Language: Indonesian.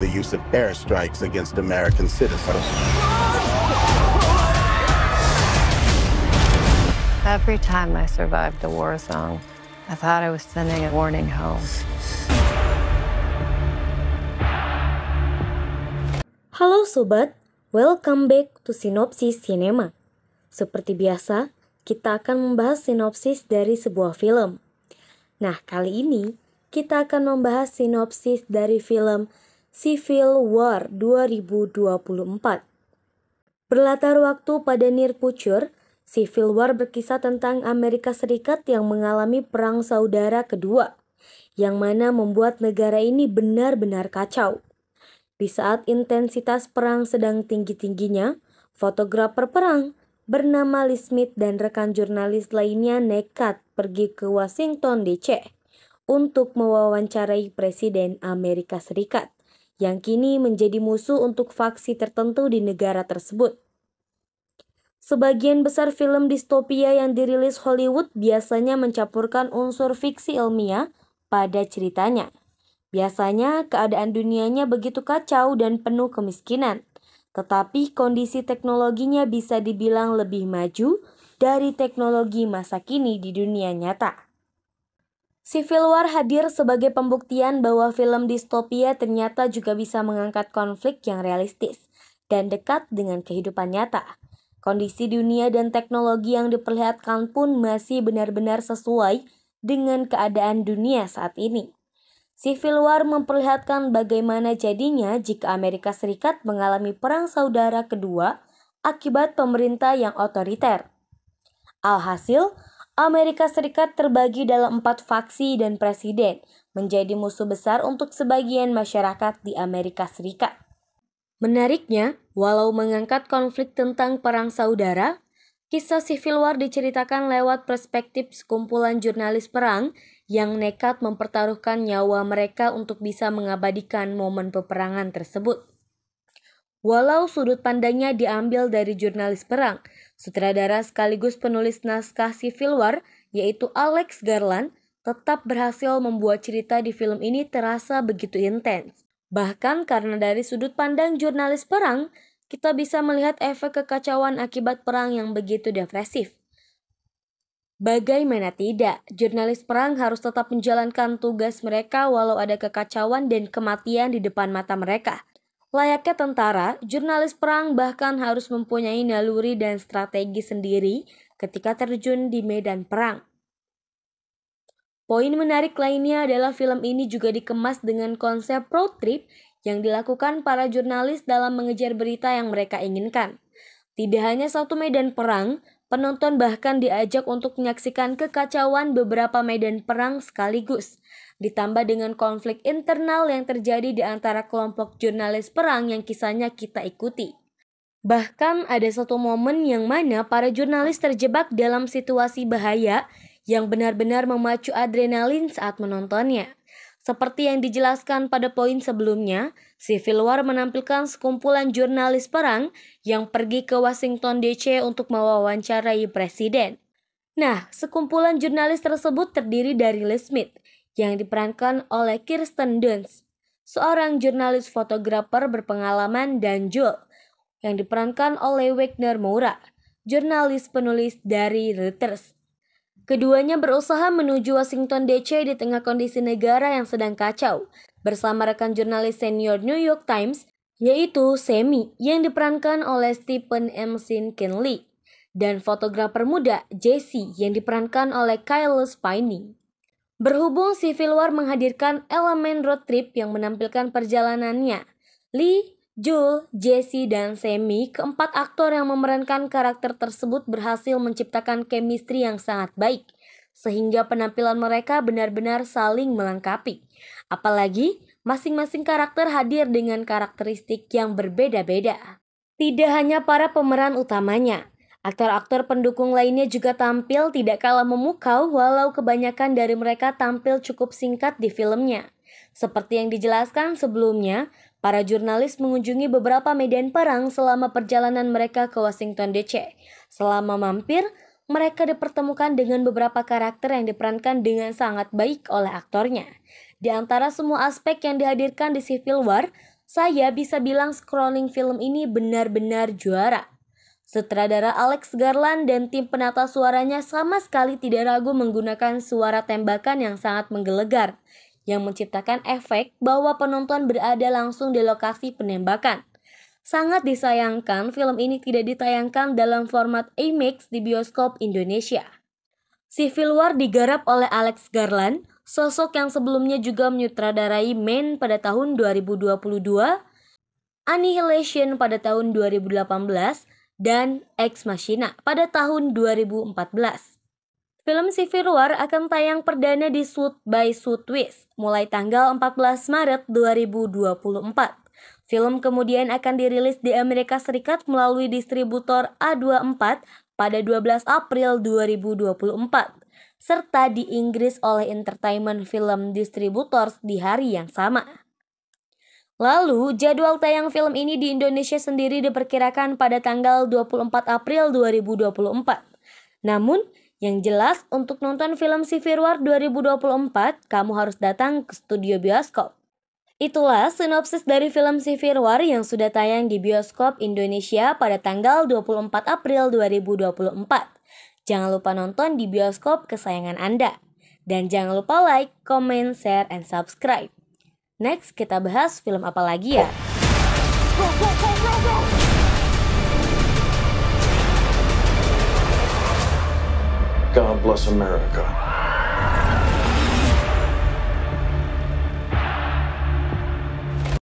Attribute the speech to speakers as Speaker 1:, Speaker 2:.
Speaker 1: the use of airstrikes against American citizens. Every time I survived a war zone, I thought I was sending a warning home. Halo sobat, welcome back to Sinopsis Cinema. Seperti biasa, kita akan membahas sinopsis dari sebuah film. Nah, kali ini kita akan membahas sinopsis dari film Civil War 2024. Berlatar waktu pada near Civil War berkisah tentang Amerika Serikat yang mengalami perang saudara kedua, yang mana membuat negara ini benar-benar kacau. Di saat intensitas perang sedang tinggi-tingginya, fotografer perang bernama Lee Smith dan rekan jurnalis lainnya nekat pergi ke Washington DC untuk mewawancarai Presiden Amerika Serikat yang kini menjadi musuh untuk faksi tertentu di negara tersebut. Sebagian besar film distopia yang dirilis Hollywood biasanya mencampurkan unsur fiksi ilmiah pada ceritanya. Biasanya keadaan dunianya begitu kacau dan penuh kemiskinan, tetapi kondisi teknologinya bisa dibilang lebih maju dari teknologi masa kini di dunia nyata. Civil War hadir sebagai pembuktian bahwa film distopia ternyata juga bisa mengangkat konflik yang realistis dan dekat dengan kehidupan nyata. Kondisi dunia dan teknologi yang diperlihatkan pun masih benar-benar sesuai dengan keadaan dunia saat ini. Civil War memperlihatkan bagaimana jadinya jika Amerika Serikat mengalami perang saudara kedua akibat pemerintah yang otoriter. Alhasil, Amerika Serikat terbagi dalam empat faksi dan presiden, menjadi musuh besar untuk sebagian masyarakat di Amerika Serikat. Menariknya, walau mengangkat konflik tentang perang saudara, kisah Civil War diceritakan lewat perspektif sekumpulan jurnalis perang yang nekat mempertaruhkan nyawa mereka untuk bisa mengabadikan momen peperangan tersebut. Walau sudut pandangnya diambil dari jurnalis perang, sutradara sekaligus penulis naskah Civil War, yaitu Alex Garland, tetap berhasil membuat cerita di film ini terasa begitu intens. Bahkan karena dari sudut pandang jurnalis perang, kita bisa melihat efek kekacauan akibat perang yang begitu depresif. Bagaimana tidak, jurnalis perang harus tetap menjalankan tugas mereka walau ada kekacauan dan kematian di depan mata mereka. Layaknya tentara, jurnalis perang bahkan harus mempunyai naluri dan strategi sendiri ketika terjun di medan perang. Poin menarik lainnya adalah film ini juga dikemas dengan konsep road trip yang dilakukan para jurnalis dalam mengejar berita yang mereka inginkan. Tidak hanya satu medan perang, penonton bahkan diajak untuk menyaksikan kekacauan beberapa medan perang sekaligus ditambah dengan konflik internal yang terjadi di antara kelompok jurnalis perang yang kisahnya kita ikuti. Bahkan ada satu momen yang mana para jurnalis terjebak dalam situasi bahaya yang benar-benar memacu adrenalin saat menontonnya. Seperti yang dijelaskan pada poin sebelumnya, Civil War menampilkan sekumpulan jurnalis perang yang pergi ke Washington DC untuk mewawancarai presiden. Nah, sekumpulan jurnalis tersebut terdiri dari Lee Smith, yang diperankan oleh Kirsten Dunst, seorang jurnalis fotografer berpengalaman dan Jul, yang diperankan oleh Wagner Moura, jurnalis penulis dari Reuters. Keduanya berusaha menuju Washington DC di tengah kondisi negara yang sedang kacau, bersama rekan jurnalis senior New York Times, yaitu Sammy, yang diperankan oleh Stephen M. Kinley dan fotografer muda Jesse yang diperankan oleh Kyle Spiny. Berhubung Civil War menghadirkan elemen road trip yang menampilkan perjalanannya, Lee, Joel, Jesse, dan Sammy, keempat aktor yang memerankan karakter tersebut berhasil menciptakan chemistry yang sangat baik, sehingga penampilan mereka benar-benar saling melengkapi. Apalagi, masing-masing karakter hadir dengan karakteristik yang berbeda-beda. Tidak hanya para pemeran utamanya, Aktor-aktor pendukung lainnya juga tampil tidak kalah memukau walau kebanyakan dari mereka tampil cukup singkat di filmnya. Seperti yang dijelaskan sebelumnya, para jurnalis mengunjungi beberapa medan perang selama perjalanan mereka ke Washington DC. Selama mampir, mereka dipertemukan dengan beberapa karakter yang diperankan dengan sangat baik oleh aktornya. Di antara semua aspek yang dihadirkan di Civil War, saya bisa bilang scrolling film ini benar-benar juara. Sutradara Alex Garland dan tim penata suaranya sama sekali tidak ragu menggunakan suara tembakan yang sangat menggelegar, yang menciptakan efek bahwa penonton berada langsung di lokasi penembakan. Sangat disayangkan film ini tidak ditayangkan dalam format IMAX di bioskop Indonesia. Civil War digarap oleh Alex Garland, sosok yang sebelumnya juga menyutradarai Men pada tahun 2022, Annihilation pada tahun 2018, dan Ex Machina pada tahun 2014. Film Civil War akan tayang perdana di Suit by Twist mulai tanggal 14 Maret 2024. Film kemudian akan dirilis di Amerika Serikat melalui distributor A24 pada 12 April 2024 serta di Inggris oleh Entertainment Film Distributors di hari yang sama. Lalu, jadwal tayang film ini di Indonesia sendiri diperkirakan pada tanggal 24 April 2024. Namun, yang jelas untuk nonton film Sivirwar 2024, kamu harus datang ke studio bioskop. Itulah sinopsis dari film Sivirwar yang sudah tayang di bioskop Indonesia pada tanggal 24 April 2024. Jangan lupa nonton di bioskop kesayangan Anda. Dan jangan lupa like, comment, share, and subscribe. Next, kita bahas film apa lagi ya? Go, go, go, go, go. God bless America.